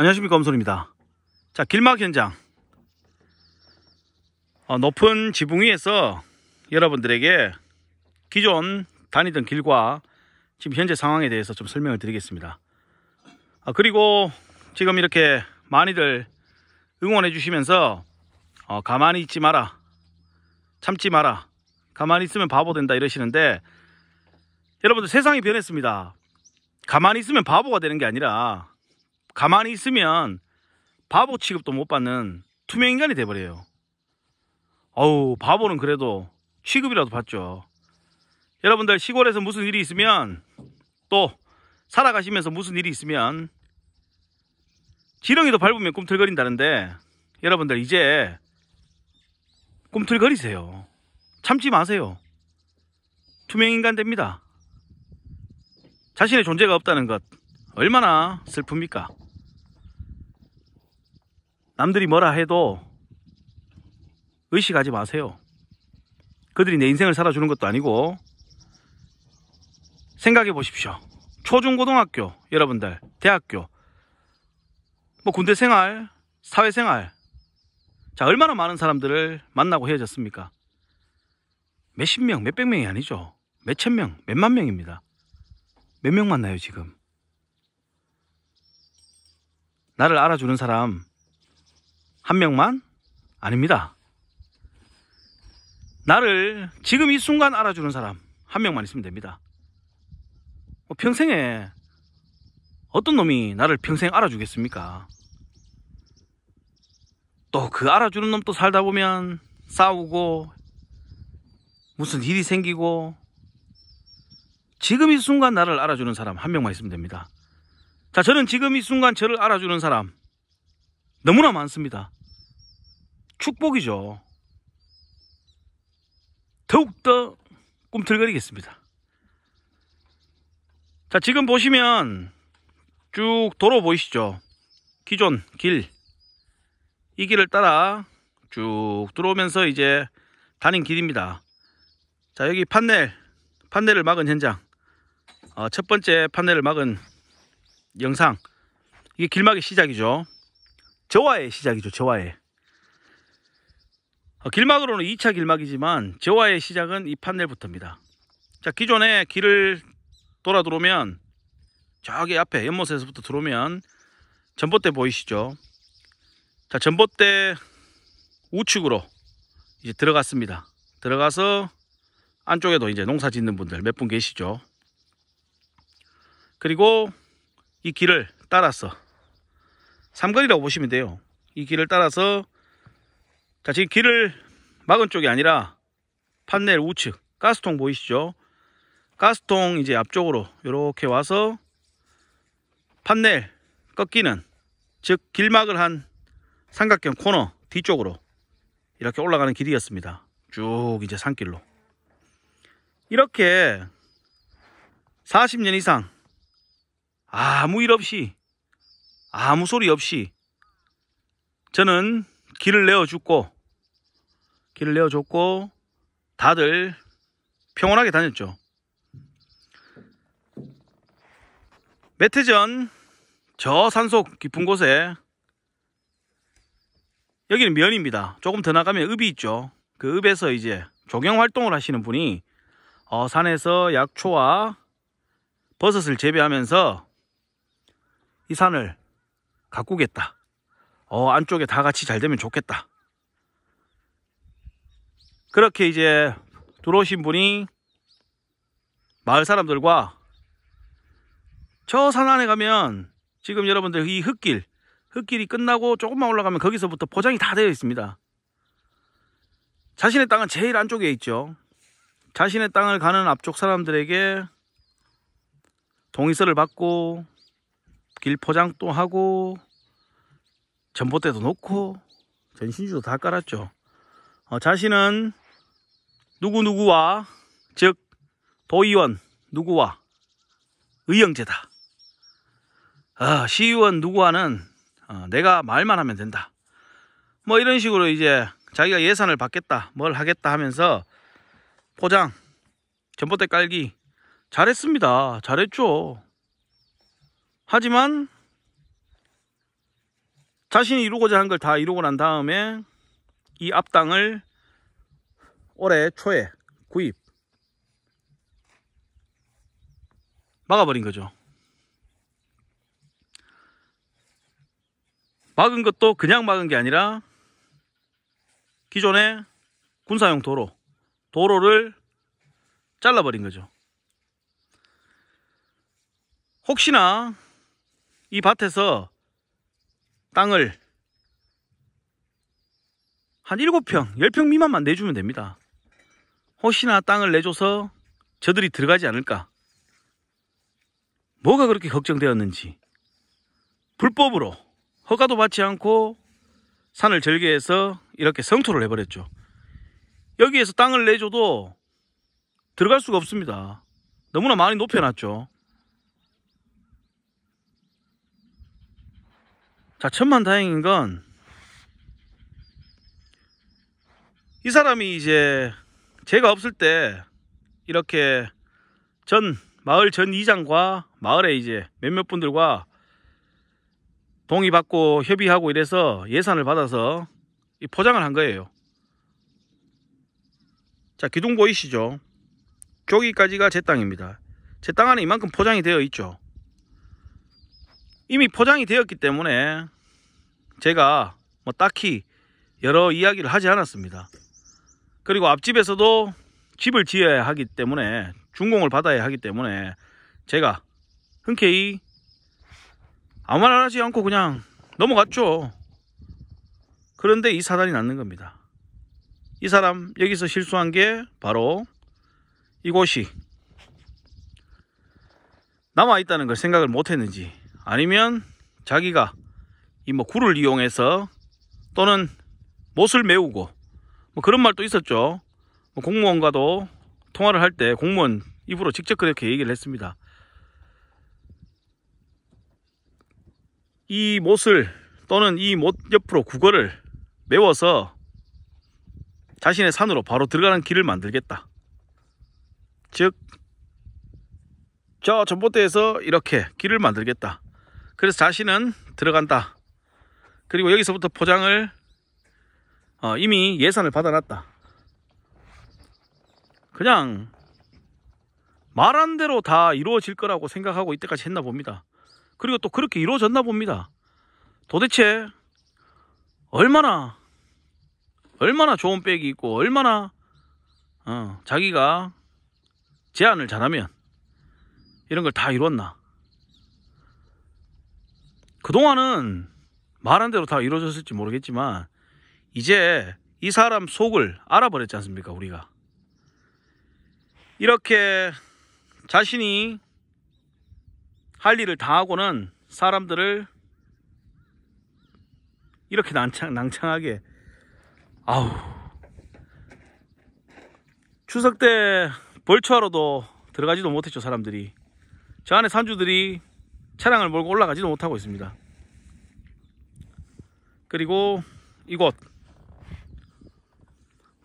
안녕하십니까 검솔입니다자 길막 현장 어, 높은 지붕 위에서 여러분들에게 기존 다니던 길과 지금 현재 상황에 대해서 좀 설명을 드리겠습니다 아, 그리고 지금 이렇게 많이들 응원해 주시면서 어, 가만히 있지 마라 참지 마라 가만히 있으면 바보 된다 이러시는데 여러분들 세상이 변했습니다 가만히 있으면 바보가 되는 게 아니라 가만히 있으면 바보 취급도 못 받는 투명인간이 돼버려요. 어우 바보는 그래도 취급이라도 받죠. 여러분들 시골에서 무슨 일이 있으면 또 살아가시면서 무슨 일이 있으면 지렁이도 밟으면 꿈틀거린다는데 여러분들 이제 꿈틀거리세요. 참지 마세요. 투명인간 됩니다. 자신의 존재가 없다는 것 얼마나 슬픕니까? 남들이 뭐라 해도 의식하지 마세요. 그들이 내 인생을 살아주는 것도 아니고 생각해 보십시오. 초중고등학교 여러분들 대학교 뭐 군대 생활 사회 생활 자 얼마나 많은 사람들을 만나고 헤어졌습니까? 몇십 명, 몇백 명이 아니죠. 몇천 명, 몇만 명입니다. 몇 명 만나요, 지금? 나를 알아주는 사람 한 명만 아닙니다. 나를 지금 이 순간 알아주는 사람 한 명만 있으면 됩니다. 뭐 평생에 어떤 놈이 나를 평생 알아주겠습니까? 또 그 알아주는 놈또 살다 보면 싸우고 무슨 일이 생기고 지금 이 순간 나를 알아주는 사람 한 명만 있으면 됩니다. 자, 저는 지금 이 순간 저를 알아주는 사람 너무나 많습니다. 축복이죠. 더욱더 꿈틀거리겠습니다. 자, 지금 보시면 쭉 도로 보이시죠? 기존 길. 이 길을 따라 쭉 들어오면서 이제 다닌 길입니다. 자, 여기 판넬, 판넬을 막은 현장. 어, 첫 번째 판넬을 막은 영상. 이게 길막의 시작이죠. 저와의 시작이죠. 저와의. 어, 길막으로는 2차 길막이지만 저와의 시작은 이 판넬부터입니다. 자 기존에 길을 돌아 들어오면 저기 앞에 연못에서부터 들어오면 전봇대 보이시죠? 자 전봇대 우측으로 이제 들어갔습니다. 들어가서 안쪽에도 이제 농사 짓는 분들 몇 분 계시죠? 그리고 이 길을 따라서 삼거리라고 보시면 돼요. 이 길을 따라서 자 지금 길을 막은 쪽이 아니라 판넬 우측 가스통 보이시죠 가스통 이제 앞쪽으로 이렇게 와서 판넬 꺾이는 즉 길막을 한 삼각형 코너 뒤쪽으로 이렇게 올라가는 길이었습니다 쭉 이제 산길로 이렇게 40년 이상 아무 일 없이 아무 소리 없이 저는 길을 내어죽고 길을 내어줬고 다들 평온하게 다녔죠. 매트 전저 산속 깊은 곳에 여기는 면입니다. 조금 더 나가면 읍이 있죠. 그 읍에서 이제 조경 활동을 하시는 분이 어, 산에서 약초와 버섯을 재배하면서 이 산을 가꾸겠다. 어, 안쪽에 다 같이 잘 되면 좋겠다. 그렇게 이제 들어오신 분이 마을 사람들과 저 산안에 가면 지금 여러분들 이 흙길 흙길이 끝나고 조금만 올라가면 거기서부터 포장이 다 되어 있습니다 자신의 땅은 제일 안쪽에 있죠 자신의 땅을 가는 앞쪽 사람들에게 동의서를 받고 길 포장도 하고 전봇대도 놓고 전신주도 다 깔았죠 어, 자신은 누구누구와 즉 도의원 누구와 의형제다. 어, 시의원 누구와는 어, 내가 말만 하면 된다. 뭐 이런 식으로 이제 자기가 예산을 받겠다 뭘 하겠다 하면서 포장 전봇대 깔기 잘했습니다. 잘했죠. 하지만 자신이 이루고자 한 걸 다 이루고 난 다음에 이 앞당을 올해 초에 구입 막아버린 거죠 막은 것도 그냥 막은 게 아니라 기존의 군사용 도로 도로를 잘라버린 거죠 혹시나 이 밭에서 땅을 한 7평, 10평 미만만 내주면 됩니다. 혹시나 땅을 내줘서 저들이 들어가지 않을까? 뭐가 그렇게 걱정되었는지 불법으로 허가도 받지 않고 산을 절개해서 이렇게 성토를 해버렸죠. 여기에서 땅을 내줘도 들어갈 수가 없습니다. 너무나 많이 높여놨죠. 자, 천만 다행인 건이 사람이 이제 제가 없을 때 이렇게 전 마을 전 이장과 마을에 이제 몇몇 분들과 동의받고 협의하고 이래서 예산을 받아서 포장을 한 거예요. 자 기둥 보이시죠? 여기까지가 제 땅입니다. 제 땅 안에 이만큼 포장이 되어 있죠. 이미 포장이 되었기 때문에 제가 뭐 딱히 여러 이야기를 하지 않았습니다. 그리고 앞집에서도 집을 지어야 하기 때문에 준공을 받아야 하기 때문에 제가 흔쾌히 아무 말 하지 않고 그냥 넘어갔죠 그런데 이 사단이 났는 겁니다 이 사람 여기서 실수한 게 바로 이곳이 남아있다는 걸 생각을 못했는지 아니면 자기가 이 뭐 굴을 이용해서 또는 못을 메우고 뭐 그런 말도 있었죠. 뭐 공무원과도 통화를 할 때 공무원 입으로 직접 그렇게 얘기를 했습니다. 이 못을 또는 이 못 옆으로 국어를 메워서 자신의 산으로 바로 들어가는 길을 만들겠다. 즉, 저 전봇대에서 이렇게 길을 만들겠다. 그래서 자신은 들어간다. 그리고 여기서부터 포장을 어, 이미 예산을 받아놨다. 그냥 말한 대로 다 이루어질 거라고 생각하고 이때까지 했나 봅니다. 그리고 또 그렇게 이루어졌나 봅니다. 도대체 얼마나 얼마나 좋은 백이 있고 얼마나 어, 자기가 제안을 잘하면 이런 걸 다이루었나 그동안은 말한 대로 다 이루어졌을지 모르겠지만 이제 이 사람 속을 알아버렸지 않습니까 우리가 이렇게 자신이 할 일을 다 하고는 사람들을 이렇게 낭창, 낭창하게 아우 추석 때 벌초하러도 들어가지도 못했죠 사람들이 저 안에 산주들이 차량을 몰고 올라가지도 못하고 있습니다 그리고 이곳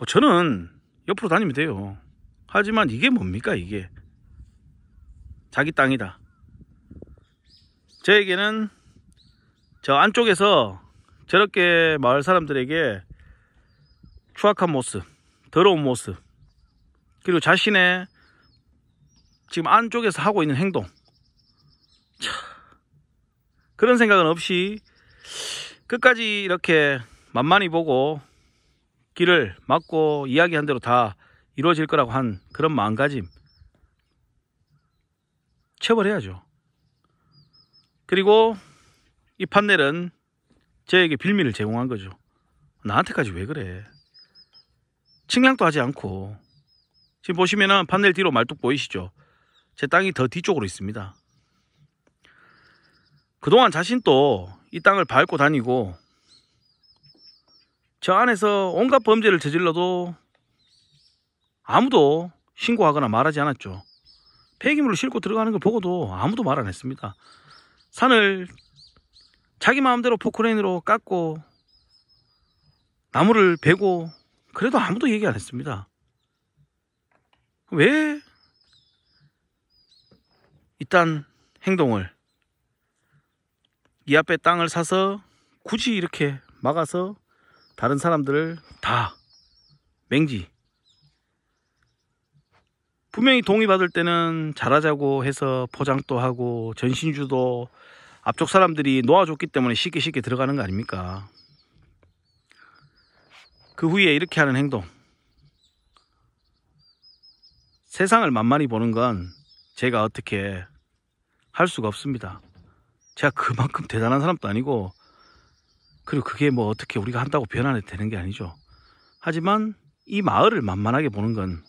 뭐 저는 옆으로 다니면 돼요 하지만 이게 뭡니까 이게 자기 땅이다 저에게는 저 안쪽에서 저렇게 마을 사람들에게 추악한 모습 더러운 모습 그리고 자신의 지금 안쪽에서 하고 있는 행동 참, 그런 생각은 없이 끝까지 이렇게 만만히 보고 길을 막고 이야기한 대로 다 이루어질 거라고 한 그런 마음가짐 처벌해야죠. 그리고 이 판넬은 저에게 빌미를 제공한 거죠. 나한테까지 왜 그래? 측량도 하지 않고 지금 보시면은 판넬 뒤로 말뚝 보이시죠? 제 땅이 더 뒤쪽으로 있습니다. 그동안 자신 도이 땅을 밟고 다니고 저 안에서 온갖 범죄를 저질러도 아무도 신고하거나 말하지 않았죠. 폐기물을 싣고 들어가는 걸 보고도 아무도 말 안 했습니다. 산을 자기 마음대로 포크레인으로 깎고 나무를 베고 그래도 아무도 얘기 안 했습니다. 왜 이딴 행동을 이 앞에 땅을 사서 굳이 이렇게 막아서 다른 사람들을 다 맹지 분명히 동의받을 때는 잘하자고 해서 포장도 하고 전신주도 앞쪽 사람들이 놓아줬기 때문에 쉽게 쉽게 들어가는 거 아닙니까 그 후에 이렇게 하는 행동 세상을 만만히 보는 건 제가 어떻게 할 수가 없습니다 제가 그만큼 대단한 사람도 아니고 그리고 그게 뭐 어떻게 우리가 한다고 변화이 되는 게 아니죠. 하지만 이 마을을 만만하게 보는 건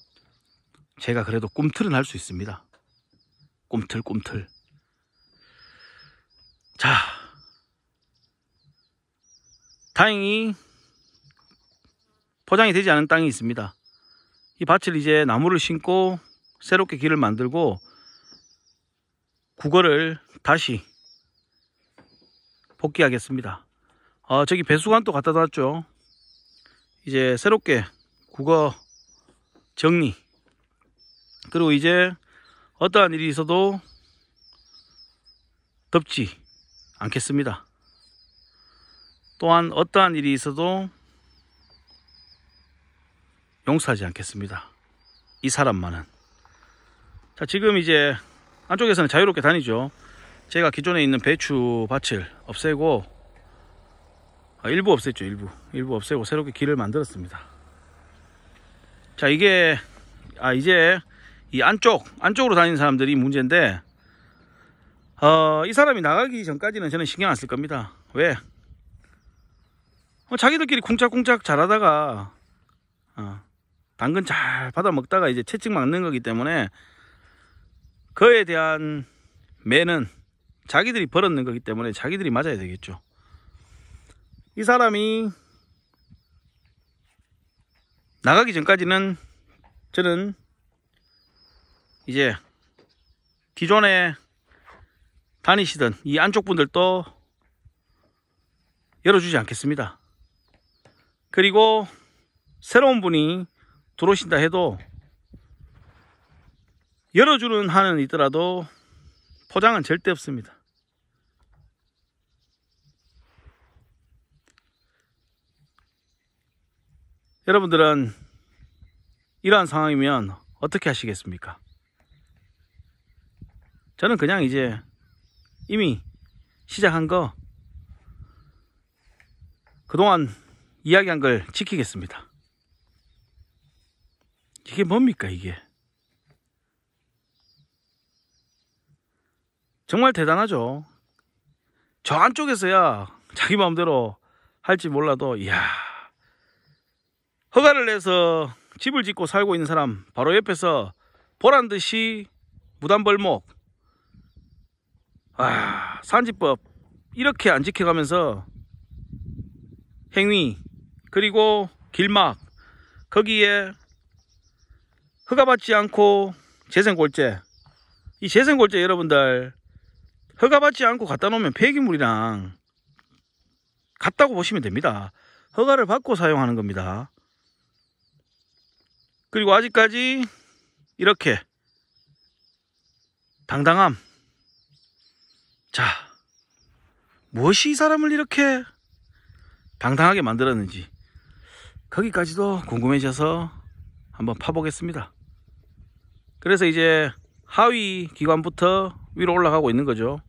제가 그래도 꿈틀은 할 수 있습니다. 꿈틀 꿈틀. 자, 다행히 포장이 되지 않은 땅이 있습니다. 이 밭을 이제 나무를 심고 새롭게 길을 만들고 국어를 다시 복귀하겠습니다. 아 저기 배수관 또 갖다 놨죠 이제 새롭게 국어 정리 그리고 이제 어떠한 일이 있어도 덥지 않겠습니다 또한 어떠한 일이 있어도 용서하지 않겠습니다 이 사람만은 자 지금 이제 안쪽에서는 자유롭게 다니죠 제가 기존에 있는 배추 밭을 없애고 아, 일부 없앴죠 일부 일부 없애고 새롭게 길을 만들었습니다 자 이게 아 이제 이 안쪽 안쪽으로 다니는 사람들이 문제인데 어, 이 사람이 나가기 전까지는 저는 신경 안 쓸 겁니다 왜 어, 자기들끼리 쿵짝쿵짝 잘하다가 어, 당근 잘 받아 먹다가 이제 채찍 막는 거기 때문에 그에 대한 매는 자기들이 벌었는 거기 때문에 자기들이 맞아야 되겠죠 이 사람이 나가기 전까지는 저는 이제 기존에 다니시던 이 안쪽 분들도 열어주지 않겠습니다. 그리고 새로운 분이 들어오신다 해도 열어주는 한은 있더라도 포장은 절대 없습니다. 여러분들은 이러한 상황이면 어떻게 하시겠습니까? 저는 그냥 이제 이미 시작한 거 그동안 이야기한 걸 지키겠습니다. 이게 뭡니까, 이게? 정말 대단하죠. 저 안쪽에서야 자기 마음대로 할지 몰라도, 이야. 허가를 내서 집을 짓고 살고 있는 사람 바로 옆에서 보란듯이 무단벌목 아 산지법 이렇게 안 지켜가면서 행위 그리고 길막 거기에 허가받지 않고 재생골재 이 재생골재 여러분들 허가받지 않고 갖다 놓으면 폐기물이랑 같다고 보시면 됩니다 허가를 받고 사용하는 겁니다 그리고 아직까지 이렇게 당당함 자 무엇이 이 사람을 이렇게 당당하게 만들었는지 거기까지도 궁금해져서 한번 파보겠습니다 그래서 이제 하위 기관부터 위로 올라가고 있는 거죠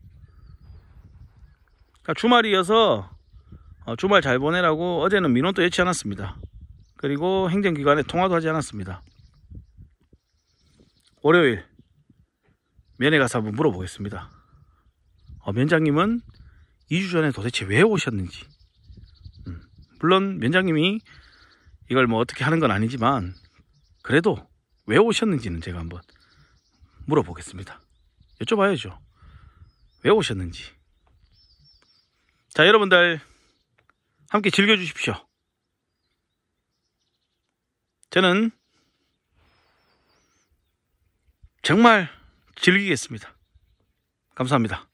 그러니까 주말이어서 어, 주말 잘 보내라고 어제는 민원도 예치 않았습니다 그리고 행정기관에 통화도 하지 않았습니다. 월요일 면회 가서 한번 물어보겠습니다. 어, 면장님은 2주 전에 도대체 왜 오셨는지 음, 물론 면장님이 이걸 뭐 어떻게 하는 건 아니지만 그래도 왜 오셨는지는 제가 한번 물어보겠습니다. 여쭤봐야죠. 왜 오셨는지. 자, 여러분들 함께 즐겨주십시오. 저는 정말 즐기겠습니다. 감사합니다.